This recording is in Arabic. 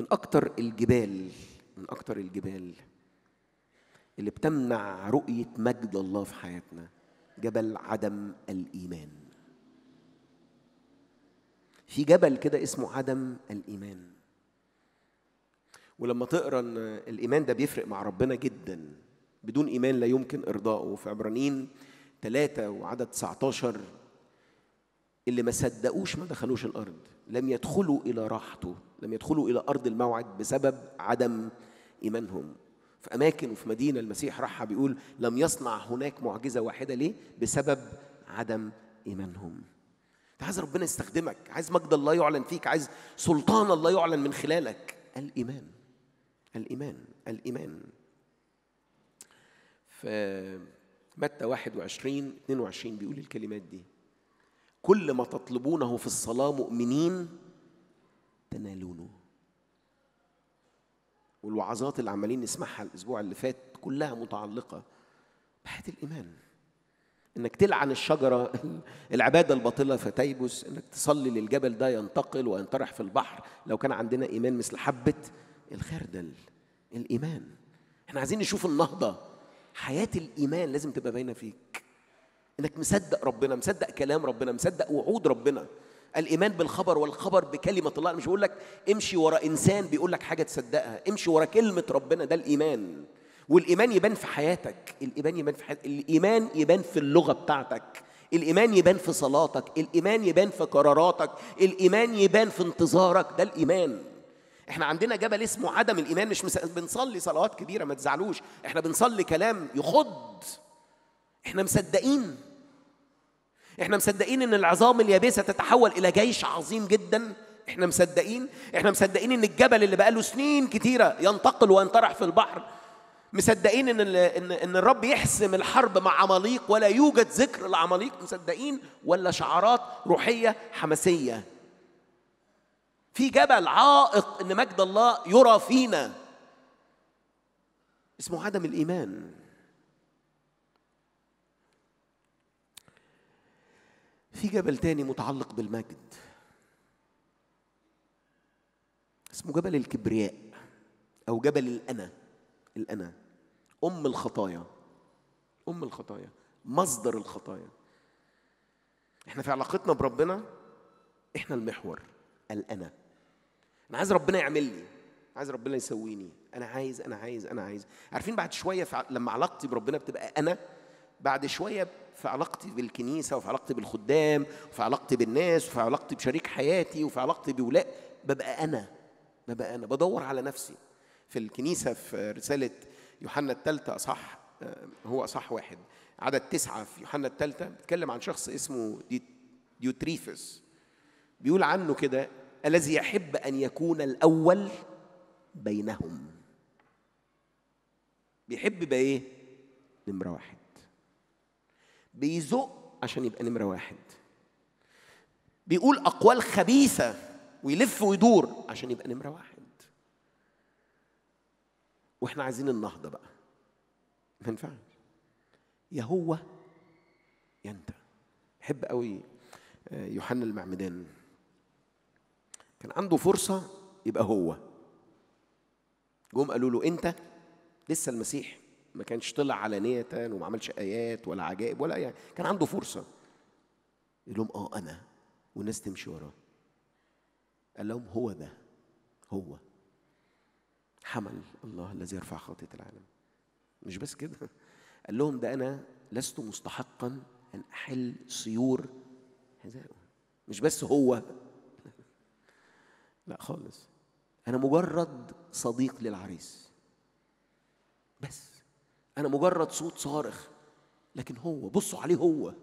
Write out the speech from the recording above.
من أكتر الجبال من أكتر الجبال اللي بتمنع رؤية مجد الله في حياتنا جبل عدم الإيمان في جبل كده اسمه عدم الإيمان ولما تقرا ان الايمان ده بيفرق مع ربنا جدا بدون ايمان لا يمكن ارضائه في عبرانيين ثلاثة وعدد 19 اللي ما صدقوش ما دخلوش الارض لم يدخلوا الى راحته لم يدخلوا الى ارض الموعد بسبب عدم ايمانهم في اماكن وفي مدينه المسيح راحها بيقول لم يصنع هناك معجزه واحده ليه بسبب عدم ايمانهم انت عايز ربنا يستخدمك عايز مجد الله يعلن فيك عايز سلطان الله يعلن من خلالك الايمان الايمان الايمان ف متى 21 22 بيقول الكلمات دي كل ما تطلبونه في الصلاة مؤمنين تنالونه والوعظات اللي عمالين نسمعها الأسبوع اللي فات كلها متعلقة بحياة الإيمان انك تلعن الشجره العباده الباطله فتيبس انك تصلي للجبل ده ينتقل وينطرح في البحر لو كان عندنا ايمان مثل حبه الخردل الايمان احنا عايزين نشوف النهضه حياه الايمان لازم تبقى باينه فيك انك مصدق ربنا مصدق كلام ربنا مصدق وعود ربنا الايمان بالخبر والخبر بكلمه الله انا مش بقول لك امشي ورا انسان بيقول لك حاجه تصدقها امشي ورا كلمه ربنا ده الايمان والايمان يبان في حياتك الايمان يبان في حياتك الايمان يبان في اللغه بتاعتك الايمان يبان في صلاتك الايمان يبان في قراراتك الايمان يبان في انتظارك ده الايمان احنا عندنا جبل اسمه عدم الايمان مش مس... بنصلي صلوات كبيره ما تزعلوش احنا بنصلي كلام يخض احنا مصدقين احنا مصدقين ان العظام اليابسه تتحول الى جيش عظيم جدا احنا مصدقين احنا مصدقين ان الجبل اللي بقاله سنين كتيره ينتقل وينطرح في البحر مصدقين ان ان ان الرب يحسم الحرب مع عماليق ولا يوجد ذكر لعماليق مصدقين ولا شعارات روحيه حماسيه في جبل عائق ان مجد الله يرى فينا اسمه عدم الايمان في جبل تاني متعلق بالمجد اسمه جبل الكبرياء او جبل الانا الانا ام الخطايا ام الخطايا مصدر الخطايا احنا في علاقتنا بربنا احنا المحور الانا انا عايز ربنا يعمل لي عايز ربنا يسويني انا عايز انا عايز انا عايز عارفين بعد شويه لما علاقتي بربنا بتبقى انا بعد شويه في علاقتي بالكنيسه وفي علاقتي بالخدام وفي علاقتي بالناس وفي علاقتي بشريك حياتي وفي علاقتي بولاء ببقى انا ببقى انا بدور على نفسي في الكنيسه في رساله يوحنا الثالثه اصح آه، هو اصح واحد عدد تسعه في يوحنا الثالثه بيتكلم عن شخص اسمه ديوتريفس بيقول عنه كده الذي يحب ان يكون الاول بينهم بيحب بقى ايه نمره واحد بيزق عشان يبقى نمرة واحد بيقول أقوال خبيثة ويلف ويدور عشان يبقى نمرة واحد واحنا عايزين النهضة بقى ما ينفعش يا هو يا انت حب قوي آه، يوحنا المعمدان كان عنده فرصة يبقى هو جم قالوا له انت لسه المسيح ما كانش طلع علانية وما عملش آيات ولا عجائب ولا يعني كان عنده فرصة يقول لهم آه أنا والناس تمشي وراه قال لهم هو ده هو حمل الله الذي يرفع خطية العالم مش بس كده قال لهم ده أنا لست مستحقا أن أحل سيور حذائه مش بس هو لا خالص أنا مجرد صديق للعريس بس انا مجرد صوت صارخ لكن هو بصوا عليه هو